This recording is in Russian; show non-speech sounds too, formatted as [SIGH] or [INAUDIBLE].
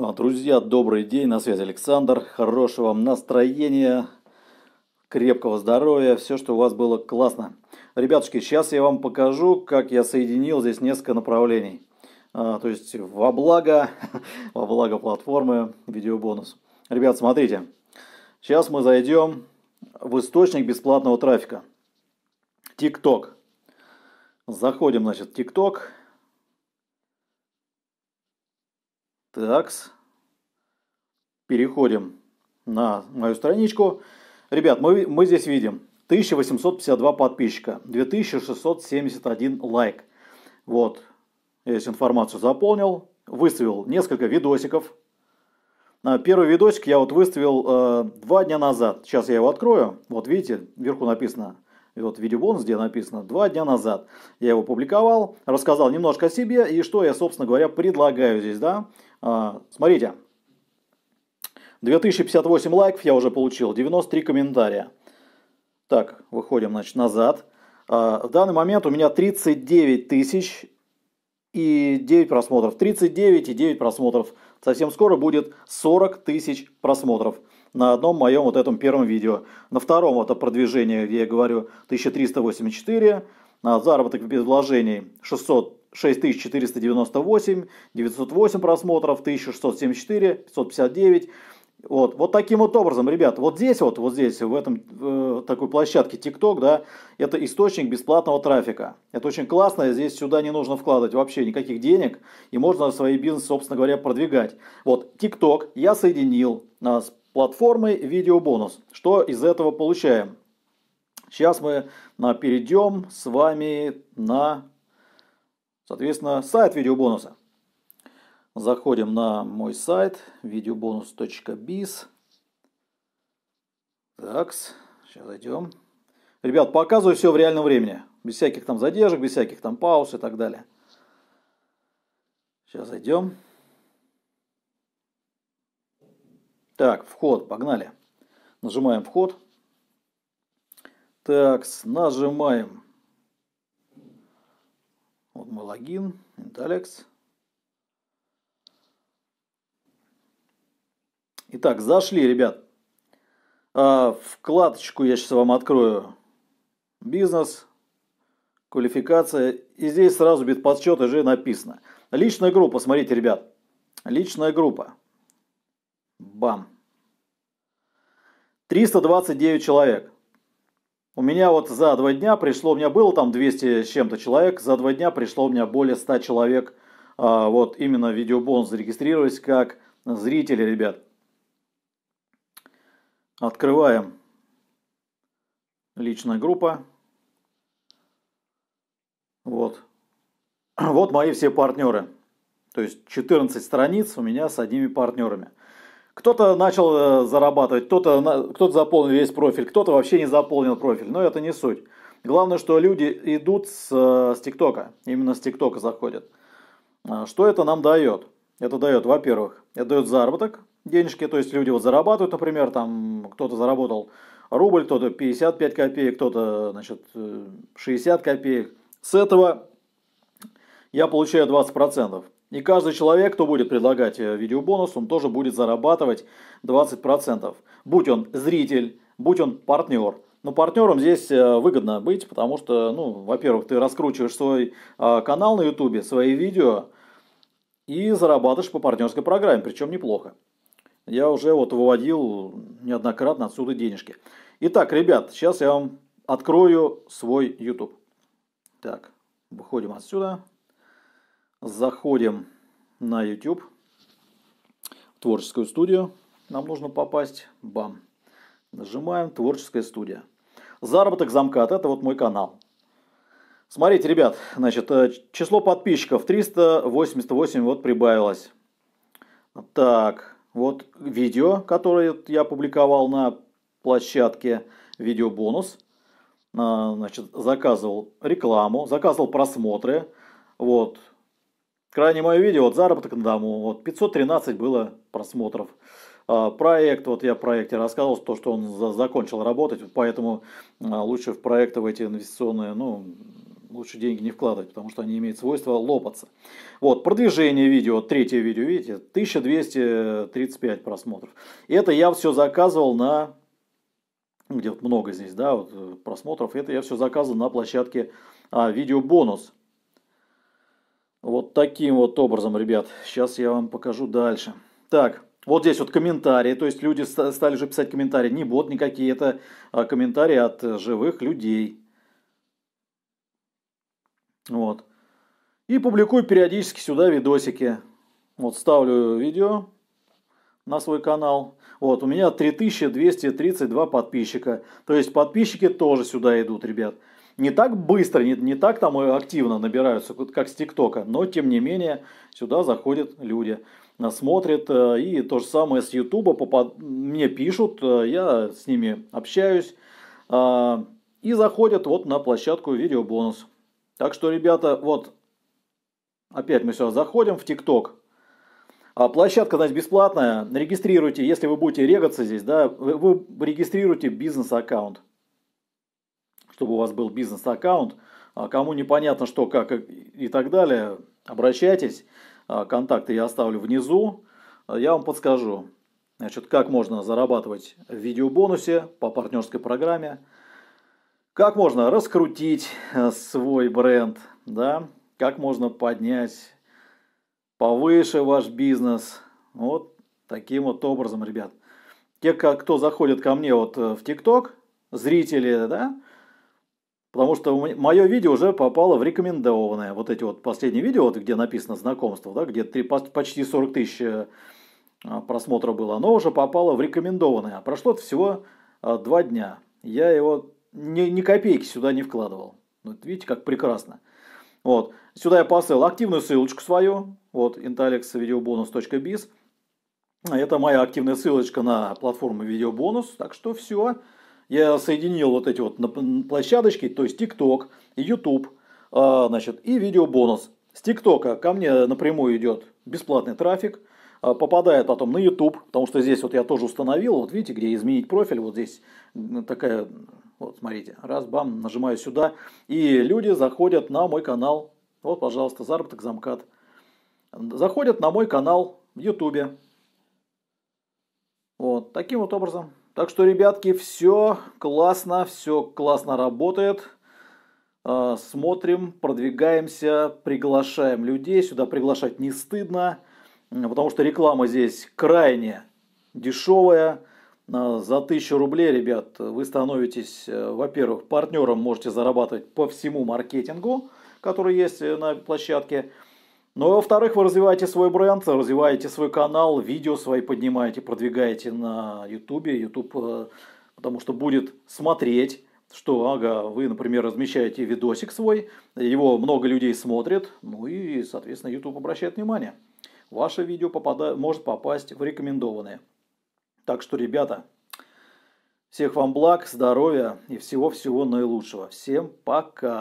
Ну, а, друзья, добрый день, на связи Александр. Хорошего вам настроения, крепкого здоровья, все, что у вас было классно. Ребятушки, сейчас я вам покажу, как я соединил здесь несколько направлений. А, то есть во благо, [LAUGHS] во благо платформы видеобонус. Ребят, смотрите. Сейчас мы зайдем в источник бесплатного трафика. Тикток. Заходим, значит, в TikTok. Такс. Переходим на мою страничку. Ребят, мы, мы здесь видим 1852 подписчика, 2671 лайк. Вот, я здесь информацию заполнил, выставил несколько видосиков. А, первый видосик я вот выставил э, два дня назад. Сейчас я его открою. Вот видите, вверху написано, вот видеобонус, где написано два дня назад. Я его публиковал, рассказал немножко о себе и что я, собственно говоря, предлагаю здесь, да. А, смотрите. 2058 лайков я уже получил, 93 комментария. Так, выходим, значит, назад. А, в данный момент у меня 39 тысяч и 9 просмотров. 39 и 9 просмотров. Совсем скоро будет 40 тысяч просмотров на одном моем вот этом первом видео. На втором это продвижение, где я говорю 1384, на а заработок без вложений 600 6498, 908 просмотров, 1674, 559. Вот, вот таким вот образом, ребят, вот здесь вот, вот здесь, в этом э, такой площадке TikTok, да, это источник бесплатного трафика. Это очень классно, здесь сюда не нужно вкладывать вообще никаких денег, и можно свои бизнес, собственно говоря, продвигать. Вот, TikTok я соединил э, с платформой видеобонус. Что из этого получаем? Сейчас мы а, перейдем с вами на Соответственно, сайт видеобонуса. Заходим на мой сайт videobonus.biz. Так, сейчас зайдем. Ребят, показываю все в реальном времени. Без всяких там задержек, без всяких там пауз и так далее. Сейчас зайдем. Так, вход, погнали. Нажимаем вход. Так, нажимаем плагин Intellex. Итак, зашли, ребят. А, вкладочку я сейчас вам открою. Бизнес, квалификация. И здесь сразу без уже написано. Личная группа, смотрите, ребят. Личная группа. Бам. 329 человек. У меня вот за два дня пришло, у меня было там 200 с чем-то человек, за два дня пришло у меня более 100 человек, а, вот именно видеобон зарегистрировались как зрители, ребят. Открываем личная группа. Вот. [CLEARS THROAT] Вот мои все партнеры. То есть 14 страниц у меня с одними партнерами. Кто-то начал э, зарабатывать, кто-то кто, заполнил весь профиль, кто-то вообще не заполнил профиль, но это не суть. Главное, что люди идут с, э, с ТикТока, именно с ТикТока заходят. А, что это нам дает? Это дает, во-первых, это дает заработок, денежки, то есть люди вот зарабатывают, например, там кто-то заработал рубль, кто-то 55 копеек, кто-то, значит, 60 э, копеек. С этого я получаю 20%. И каждый человек, кто будет предлагать э, видеобонус, он тоже будет зарабатывать 20%. Будь он зритель, будь он партнер. Но партнером здесь э, выгодно быть, потому что, ну, во-первых, ты раскручиваешь свой э, канал на YouTube, свои видео и зарабатываешь по партнерской программе, причем неплохо. Я уже вот выводил неоднократно отсюда денежки. Итак, ребят, сейчас я вам открою свой YouTube. Так, выходим отсюда. Заходим на YouTube, в творческую студию. Нам нужно попасть. Бам. Нажимаем творческая студия. Заработок замкат. Это вот мой канал. Смотрите, ребят, значит, э, число подписчиков 388 вот прибавилось. Так, вот видео, которое я публиковал на площадке видео бонус. А, значит, заказывал рекламу, заказывал просмотры. Вот, Крайне мое видео, вот заработок на дому, вот 513 было просмотров. А, проект, вот я в проекте рассказывал, то, что он за, закончил работать, поэтому а, лучше в проекты в эти инвестиционные, ну, лучше деньги не вкладывать, потому что они имеют свойство лопаться. Вот, продвижение видео, третье видео, видите, 1235 просмотров. и Это я все заказывал на, где вот много здесь, да, вот э, просмотров, это я все заказывал на площадке а, видео бонус. Вот таким вот образом, ребят. Сейчас я вам покажу дальше. Так, вот здесь вот комментарии. То есть люди стали уже писать комментарии. Не бот никакие, это а комментарии от живых людей. Вот. И публикую периодически сюда видосики. Вот ставлю видео на свой канал. Вот, у меня 3232 подписчика. То есть подписчики тоже сюда идут, ребят не так быстро, не, не так там активно набираются, как с ТикТока, но тем не менее сюда заходят люди а, смотрят. Э, и то же самое с Ютуба. Попад... Мне пишут, э, я с ними общаюсь. А, и заходят вот на площадку видеобонус. Так что, ребята, вот опять мы сюда заходим в ТикТок. А, площадка, значит, бесплатная. Регистрируйте, если вы будете регаться здесь, да, вы регистрируйте бизнес-аккаунт чтобы у вас был бизнес-аккаунт. А кому непонятно что, как и так далее, обращайтесь. А контакты я оставлю внизу. Я вам подскажу, значит, как можно зарабатывать в видеобонусе по партнерской программе. Как можно раскрутить э, свой бренд, да? Как можно поднять повыше ваш бизнес. Вот таким вот образом, ребят. Те, кто заходит ко мне вот э, в ТикТок, зрители, да, Потому что мое видео уже попало в рекомендованное. Вот эти вот последние видео, вот где написано знакомство, да, где 3, почти 40 тысяч э, а, просмотра было, оно уже попало в рекомендованное. А прошло всего а, два дня. Я его ни, ни копейки сюда не вкладывал. Вот ну, видите, как прекрасно. Вот. Сюда я поставил активную ссылочку свою. Вот, intalexvideobonus.biz. Это моя активная ссылочка на платформу Видеобонус. Так что все. Я соединил вот эти вот площадочки, то есть ТикТок, YouTube, а, значит, и видеобонус. С ТикТока ко мне напрямую идет бесплатный трафик, а, попадает потом на YouTube, потому что здесь вот я тоже установил, вот видите, где изменить профиль, вот здесь такая, вот смотрите, раз, бам, нажимаю сюда, и люди заходят на мой канал, вот, пожалуйста, заработок, замкат, заходят на мой канал в YouTube, вот, таким вот образом. Так что, ребятки, все классно, все классно работает. А, смотрим, продвигаемся, приглашаем людей. Сюда приглашать не стыдно, потому что реклама здесь крайне дешевая. А, за 1000 рублей, ребят, вы становитесь, э, во-первых, партнером, можете зарабатывать по всему маркетингу, который есть э, на площадке – ну Но, во-вторых, вы развиваете свой бренд, развиваете свой канал, видео свои поднимаете, продвигаете на YouTube. YouTube, э, потому что будет смотреть, что, ага, вы, например, размещаете видосик свой, его много людей смотрит, ну и, соответственно, YouTube обращает внимание. Ваше видео попада... может попасть в рекомендованные. Так что, ребята, всех вам благ, здоровья и всего-всего наилучшего. Всем пока!